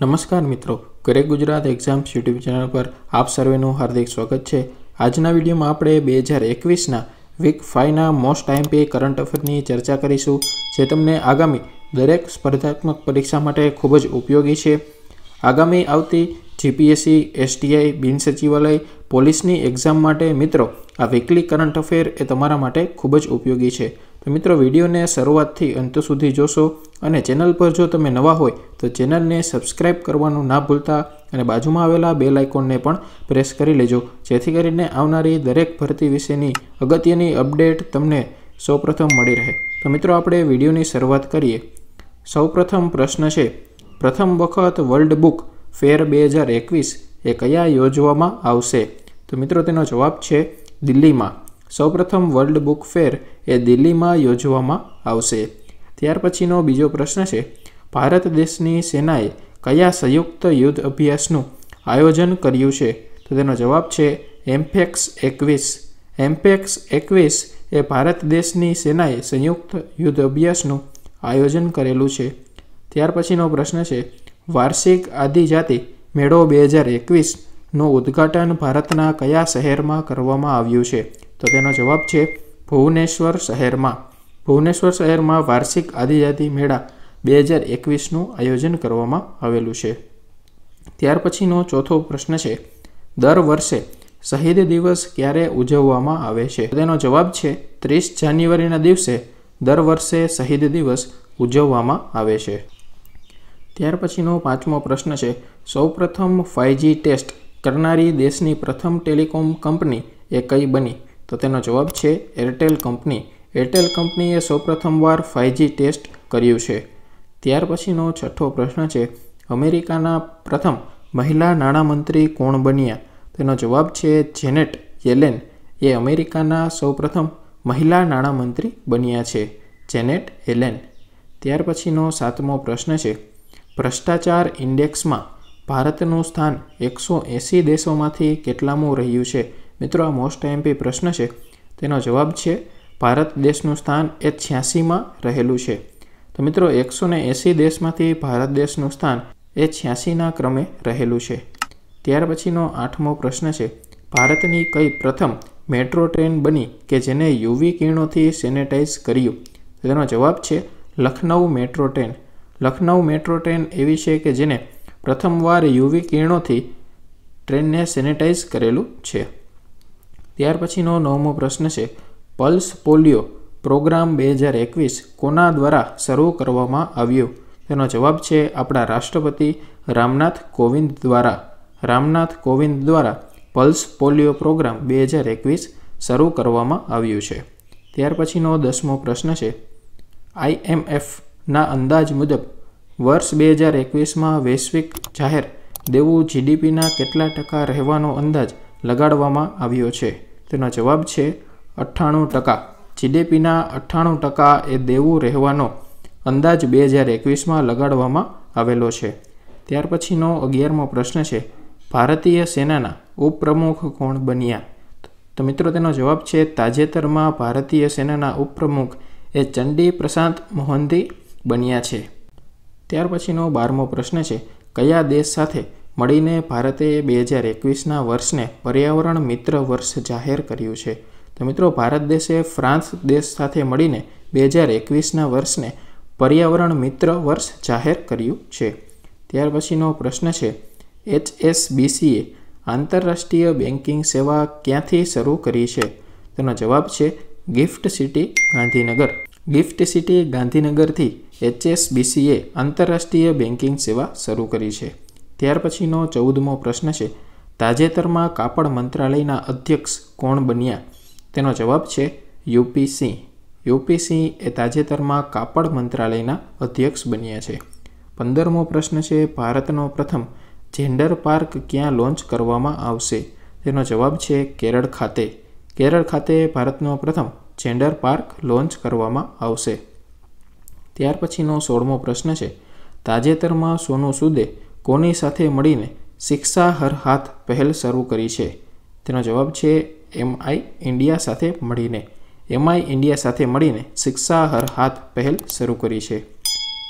નમસ્કાર મિત્રો ઘરે ગુજરાત એક્ઝામ્સ યુટ્યુબ ચેનલ પર આપ સર્વેનું હાર્દિક સ્વાગત છે આજના વિડીયોમાં આપણે બે હજાર એકવીસના વીક ફાઇવના મોસ્ટ ટાઈમ પે કરંટ અફેરની ચર્ચા કરીશું જે તમને આગામી દરેક સ્પર્ધાત્મક પરીક્ષા માટે ખૂબ જ ઉપયોગી છે આગામી આવતી જીપીએસસી એસટીઆઈ બિન સચિવાલય પોલીસની એક્ઝામ માટે મિત્રો આ વીકલી કરંટ અફેર એ તમારા માટે ખૂબ જ ઉપયોગી છે તો મિત્રો વિડીયોને શરૂઆતથી અંત સુધી જોશો અને ચેનલ પર જો તમે નવા હોય તો ચેનલને સબસ્ક્રાઇબ કરવાનું ના ભૂલતા અને બાજુમાં આવેલા બે લાઇકોનને પણ પ્રેસ કરી લેજો જેથી કરીને આવનારી દરેક ભરતી વિશેની અગત્યની અપડેટ તમને સૌપ્રથમ મળી રહે તો મિત્રો આપણે વિડીયોની શરૂઆત કરીએ સૌપ્રથમ પ્રશ્ન છે પ્રથમ વખત વર્લ્ડ બુક ફેર બે હજાર એકવીસ એ કયા યોજવામાં આવશે તો મિત્રો તેનો જવાબ છે દિલ્હીમાં સૌપ્રથમ વર્લ્ડ બુક ફેર એ દિલ્હીમાં યોજવામાં આવશે ત્યાર પછીનો બીજો પ્રશ્ન છે ભારત દેશની સેનાએ કયા સંયુક્ત યુદ્ધ અભ્યાસનું આયોજન કર્યું છે તો તેનો જવાબ છે એમ્ફેક્સ એકવીસ એમ્ફેક્સ એકવીસ એ ભારત દેશની સેનાએ સંયુક્ત યુદ્ધ અભ્યાસનું આયોજન કરેલું છે ત્યાર પછીનો પ્રશ્ન છે વાર્ષિક આદિજાતિ મેળો બે હજાર એકવીસનું ઉદ્ઘાટન ભારતના કયા શહેરમાં કરવામાં આવ્યું છે તો તેનો જવાબ છે ભુવનેશ્વર શહેરમાં ભુવનેશ્વર શહેરમાં વાર્ષિક આદિજાતિ મેળા બે હજાર એકવીસનું આયોજન કરવામાં આવેલું છે ત્યાર પછીનો ચોથો પ્રશ્ન છે દર વર્ષે શહીદ દિવસ ક્યારે ઉજવવામાં આવે છે તેનો જવાબ છે ત્રીસ જાન્યુઆરીના દિવસે દર વર્ષે શહીદ દિવસ ઉજવવામાં આવે છે ત્યાર પછીનો પાંચમો પ્રશ્ન છે સૌપ્રથમ ફાઇવજી ટેસ્ટ કરનારી દેશની પ્રથમ ટેલિકોમ કંપની એ કઈ બની તો તેનો જવાબ છે એરટેલ કંપની એરટેલ કંપનીએ સૌપ્રથમવાર ફાઇવજી ટેસ્ટ કર્યું છે ત્યાર પછીનો છઠ્ઠો પ્રશ્ન છે અમેરિકાના પ્રથમ મહિલા નાણામંત્રી કોણ બન્યા તેનો જવાબ છે જેનેટ યેલેન એ અમેરિકાના સૌપ્રથમ મહિલા નાણામંત્રી બન્યા છે જેનેટ યેલેન ત્યાર પછીનો સાતમો પ્રશ્ન છે ભ્રષ્ટાચાર ઇન્ડેક્સમાં ભારતનું સ્થાન એકસો એંસી દેશોમાંથી કેટલામું રહ્યું છે મિત્રો આ મોસ્ટ એમપી પ્રશ્ન છે તેનો જવાબ છે ભારત દેશનું સ્થાન એ છ્યાસીમાં રહેલું છે તો મિત્રો એકસો ને એંસી દેશમાંથી ભારત દેશનું સ્થાન એ છ્યાસીના ક્રમે રહેલું છે ત્યાર પછીનો આઠમો પ્રશ્ન છે ભારતની કઈ પ્રથમ મેટ્રો ટ્રેન બની કે જેને યુવી કિરણોથી સેનેટાઇઝ કર્યું તેનો જવાબ છે Lucknow metro train Lucknow metro train એવી છે કે જેને પ્રથમવાર યુવી કિરણોથી ટ્રેનને સેનેટાઇઝ કરેલું છે ત્યાર પછીનો નવમો પ્રશ્ન છે પલ્સ પોલિયો પ્રોગ્રામ બે હજાર એકવીસ કોના દ્વારા શરૂ કરવામાં આવ્યો તેનો જવાબ છે આપણા રાષ્ટ્રપતિ રામનાથ કોવિંદ દ્વારા રામનાથ કોવિંદ દ્વારા પલ્સ પોલિયો પ્રોગ્રામ બે હજાર એકવીસ શરૂ કરવામાં આવ્યું છે ત્યાર પછીનો દસમો પ્રશ્ન છે આઈએમએફ ના અંદાજ મુજબ વર્ષ બે હજાર એકવીસમાં વૈશ્વિક જાહેર દેવું જીડીપીના કેટલા ટકા રહેવાનો અંદાજ લગાડવામાં આવ્યો છે તેનો જવાબ છે અઠ્ઠાણું ટકા જીડીપીના અઠ્ઠાણું ટકા એ દેવું રહેવાનો અંદાજ બે હજાર એકવીસમાં લગાડવામાં આવેલો છે ત્યાર પછીનો અગિયારમો પ્રશ્ન છે ભારતીય સેનાના ઉપપ્રમુખ કોણ બન્યા તો મિત્રો તેનો જવાબ છે તાજેતરમાં ભારતીય સેનાના ઉપપ્રમુખ એ ચંડી પ્રશાંત મોહંતી બન્યા છે ત્યાર પછીનો બારમો પ્રશ્ન છે કયા દેશ સાથે મળીને ભારતે બે હજાર એકવીસના વર્ષને પર્યાવરણ મિત્ર વર્ષ જાહેર કર્યું છે તો મિત્રો ભારત દેશે ફ્રાન્સ દેશ સાથે મળીને બે હજાર એકવીસના વર્ષને પર્યાવરણ મિત્ર વર્ષ જાહેર કર્યું છે ત્યાર પછીનો પ્રશ્ન છે એચએસબીસીએ આંતરરાષ્ટ્રીય બેન્કિંગ સેવા ક્યાંથી શરૂ કરી છે તેનો જવાબ છે GIFT City Gandhinagar GIFT City ગાંધીનગરથી એચએસબીસીએ આંતરરાષ્ટ્રીય બેન્કિંગ સેવા શરૂ કરી છે ત્યાર પછીનો ચૌદમો પ્રશ્ન છે તાજેતરમાં કાપડ મંત્રાલયના અધ્યક્ષ કોણ બન્યા તેનો જવાબ છે યુપી સિંહ યુપી સિંહ એ તાજેતરમાં કાપડ મંત્રાલયના અધ્યક્ષ બન્યા છે પંદરમો પ્રશ્ન છે ભારતનો પ્રથમ જેન્ડર પાર્ક ક્યાં લોન્ચ કરવામાં આવશે તેનો જવાબ છે કેરળ ખાતે કેરળ ખાતે ભારતનો પ્રથમ જેન્ડર પાર્ક લોન્ચ કરવામાં આવશે ત્યાર પછીનો સોળમો પ્રશ્ન છે તાજેતરમાં સોનુ સૂદે કોની સાથે મળીને શિક્ષા હર હાથ પહેલ શરૂ કરી છે તેનો જવાબ છે એમઆઈ ઇન્ડિયા સાથે મળીને એમઆઈ ઇન્ડિયા સાથે મળીને શિક્ષા હર હાથ પહેલ શરૂ કરી છે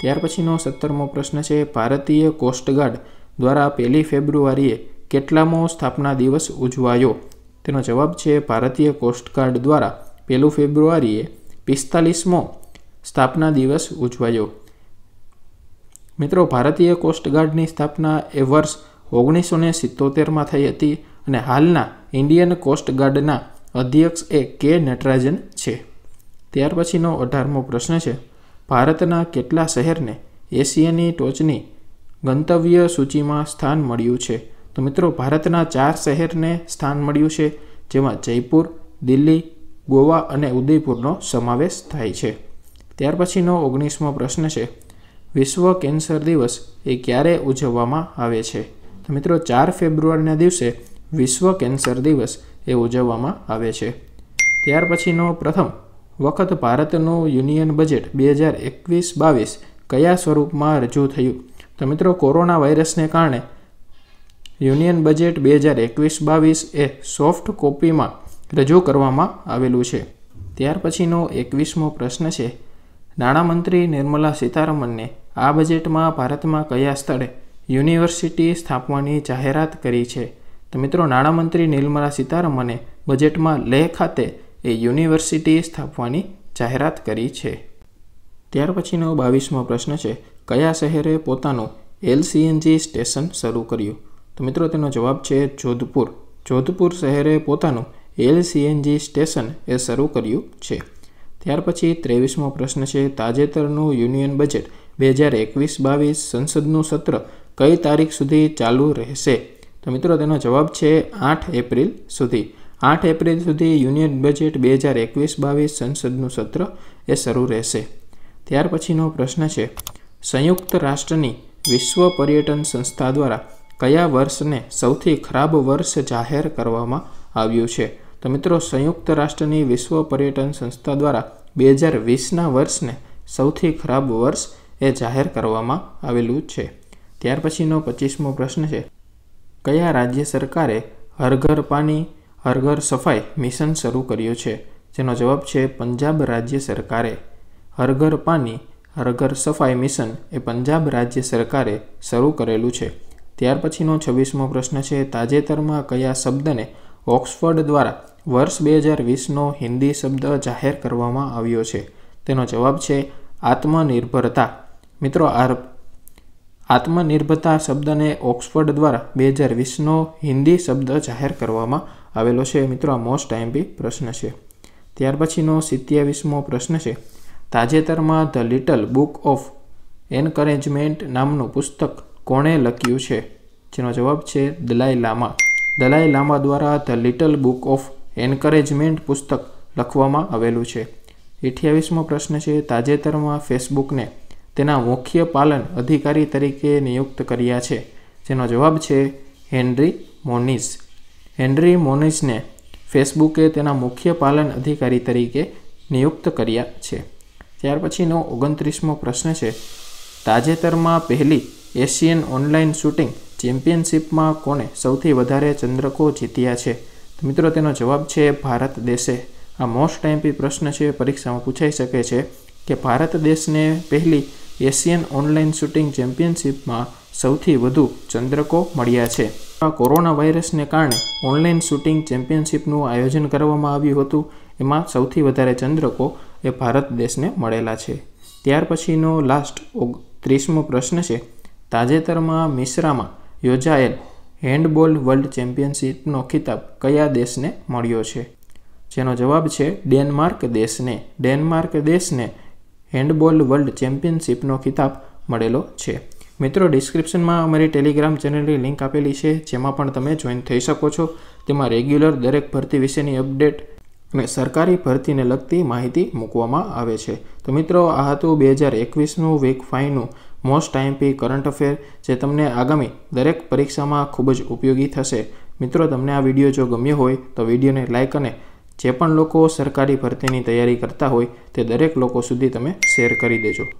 ત્યાર પછીનો સત્તરમો પ્રશ્ન છે ભારતીય કોસ્ટગાર્ડ દ્વારા પહેલી ફેબ્રુઆરીએ કેટલામો સ્થાપના દિવસ ઉજવાયો તેનો જવાબ છે ભારતીય કોસ્ટગાર્ડ દ્વારા પહેલું ફેબ્રુઆરીએ પિસ્તાલીસમો સ્થાપના દિવસ ઉજવાયો મિત્રો ભારતીય કોસ્ટગાર્ડની સ્થાપના એ વર્ષ ઓગણીસો ને સિત્તોતેરમાં થઈ હતી અને હાલના ઇન્ડિયન કોસ્ટગાર્ડના અધ્યક્ષ એ કે નટરાજન છે ત્યાર પછીનો અઢારમો પ્રશ્ન છે ભારતના કેટલા શહેરને એશિયાની ટોચની ગંતવ્ય સૂચિમાં સ્થાન મળ્યું છે તો મિત્રો ભારતના ચાર શહેરને સ્થાન મળ્યું છે જેમાં જયપુર દિલ્હી ગોવા અને ઉદયપુરનો સમાવેશ થાય છે ત્યાર પછીનો ઓગણીસમો પ્રશ્ન છે વિશ્વ કેન્સર દિવસ એ ક્યારે ઉજવવામાં આવે છે તો મિત્રો ચાર ફેબ્રુઆરીના દિવસે વિશ્વ કેન્સર દિવસ એ ઉજવવામાં આવે છે ત્યાર પછીનો પ્રથમ વખત ભારતનું યુનિયન બજેટ બે હજાર એકવીસ બાવીસ કયા સ્વરૂપમાં રજૂ થયું તો મિત્રો કોરોના વાયરસને કારણે યુનિયન બજેટ બે હજાર એકવીસ બાવીસ એ સોફ્ટ કોપીમાં રજૂ કરવામાં આવેલું છે ત્યાર પછીનો એકવીસમો પ્રશ્ન છે નાણામંત્રી નિર્મલા સીતારમણને આ બજેટમાં ભારતમાં કયા સ્થળે યુનિવર્સિટી સ્થાપવાની જાહેરાત કરી છે તો મિત્રો નાણામંત્રી નિર્મલા સીતારમણે બજેટમાં લેહ ખાતે એ યુનિવર્સિટી સ્થાપવાની જાહેરાત કરી છે ત્યાર પછીનો બાવીસમો પ્રશ્ન છે કયા શહેરે પોતાનું એલસીએનજી સ્ટેશન શરૂ કર્યું તો મિત્રો તેનો જવાબ છે જોધપુર જોધપુર શહેરે પોતાનું એલસીએનજી સ્ટેશન એ શરૂ કર્યું છે ત્યાર પછી ત્રેવીસમો પ્રશ્ન છે તાજેતરનું યુનિયન બજેટ બે હજાર એકવીસ બાવીસ સંસદનું સત્ર કઈ તારીખ સુધી ચાલુ રહેશે તો મિત્રો તેનો જવાબ છે આઠ એપ્રિલ સુધી આઠ એપ્રિલ સુધી યુનિયન બજેટ બે હજાર એકવીસ બાવીસ સંસદનું સત્ર એ શરૂ રહેશે ત્યાર પછીનો પ્રશ્ન છે સંયુક્ત રાષ્ટ્રની વિશ્વ પર્યટન સંસ્થા દ્વારા કયા વર્ષને સૌથી ખરાબ વર્ષ જાહેર કરવામાં આવ્યું છે તો મિત્રો સંયુક્ત રાષ્ટ્રની વિશ્વ પર્યટન સંસ્થા દ્વારા બે હજાર વીસના વર્ષને સૌથી ખરાબ વર્ષ એ જાહેર કરવામાં આવેલું છે ત્યાર પછીનો પચીસમો પ્રશ્ન છે કયા રાજ્ય સરકારે હર ઘર પાણી હર ઘર સફાઈ મિશન શરૂ કર્યું છે જેનો જવાબ છે પંજાબ રાજ્ય સરકારે હર ઘર પાણી હર ઘર સફાઈ મિશન એ પંજાબ રાજ્ય સરકારે શરૂ કરેલું છે ત્યાર પછીનો છવ્વીસમો પ્રશ્ન છે તાજેતરમાં કયા શબ્દને ઓક્સફર્ડ દ્વારા વર્ષ બે હજાર વીસનો હિન્દી શબ્દ જાહેર કરવામાં આવ્યો છે તેનો જવાબ છે આત્મનિર્ભરતા મિત્રો આ આત્મનિર્ભરતા શબ્દને ઓક્સફર્ડ દ્વારા બે હજાર વીસનો હિન્દી શબ્દ જાહેર કરવામાં આવેલો છે મિત્રો આ મોસ્ટ બી પ્રશ્ન છે ત્યાર પછીનો સિત્યાવીસમો પ્રશ્ન છે તાજેતરમાં the little book of encouragement નામનું પુસ્તક કોણે લખ્યું છે જેનો જવાબ છે દલાઈ લામા દલાઈ લામા દ્વારા the little book of encouragement પુસ્તક લખવામાં આવેલું છે અઠ્યાવીસમો પ્રશ્ન છે તાજેતરમાં ફેસબુકને તેના મુખ્ય પાલન અધિકારી તરીકે નિયુક્ત કર્યા છે જેનો જવાબ છે હેનરી મોનિસ હેનરી મોનિસને ફેસબુકે તેના મુખ્ય પાલન અધિકારી તરીકે નિયુક્ત કર્યા છે ત્યાર પછીનો ઓગણત્રીસમો પ્રશ્ન છે તાજેતરમાં પહેલી એશિયન ઓનલાઈન શૂટિંગ ચેમ્પિયનશિપમાં કોણે સૌથી વધારે ચંદ્રકો જીત્યા છે મિત્રો તેનો જવાબ છે ભારત દેશે આ મોસ્ટ ટાઈમપી પ્રશ્ન છે પરીક્ષામાં પૂછાઈ શકે છે કે ભારત દેશને પહેલી એશિયન ઓનલાઈન શૂટિંગ ચેમ્પિયનશિપમાં સૌથી વધુ ચંદ્રકો મળ્યા છે આ કોરોના વાયરસને કારણે ઓનલાઈન શૂટિંગ ચેમ્પિયનશિપનું આયોજન કરવામાં આવ્યું હતું એમાં સૌથી વધારે ચંદ્રકો એ ભારત દેશને મળેલા છે ત્યાર પછીનો લાસ્ટ ત્રીસમો પ્રશ્ન છે તાજેતરમાં મિશ્રામાં યોજાયેલ હેન્ડબોલ વર્લ્ડ ચેમ્પિયનશિપનો ખિતાબ કયા દેશને મળ્યો છે જેનો જવાબ છે ડેનમાર્ક દેશને ડેનમાર્ક દેશને હેન્ડબોલ વર્લ્ડ ચેમ્પિયનશિપનો ખિતાબ મળેલો છે મિત્રો ડિસ્ક્રિપ્શનમાં અમારી ટેલિગ્રામ ચેનલની લિંક આપેલી છે જેમાં પણ તમે જોઈન થઈ શકો છો તેમાં રેગ્યુલર દરેક ભરતી વિશેની અપડેટ અને સરકારી ભરતીને લગતી માહિતી મૂકવામાં આવે છે તો મિત્રો આ હતું બે હજાર એકવીસનું વીક ફાઈવનું મોસ્ટ ટાઈમ પી કરંટ અફેર જે તમને આગામી દરેક પરીક્ષામાં ખૂબ જ ઉપયોગી થશે મિત્રો તમને આ વિડીયો જો ગમ્યો હોય તો વિડીયોને લાઇક અને જે પણ લોકો સરકારી ભરતીની તૈયારી કરતા હોય તે દરેક લોકો સુધી તમે શેર કરી દેજો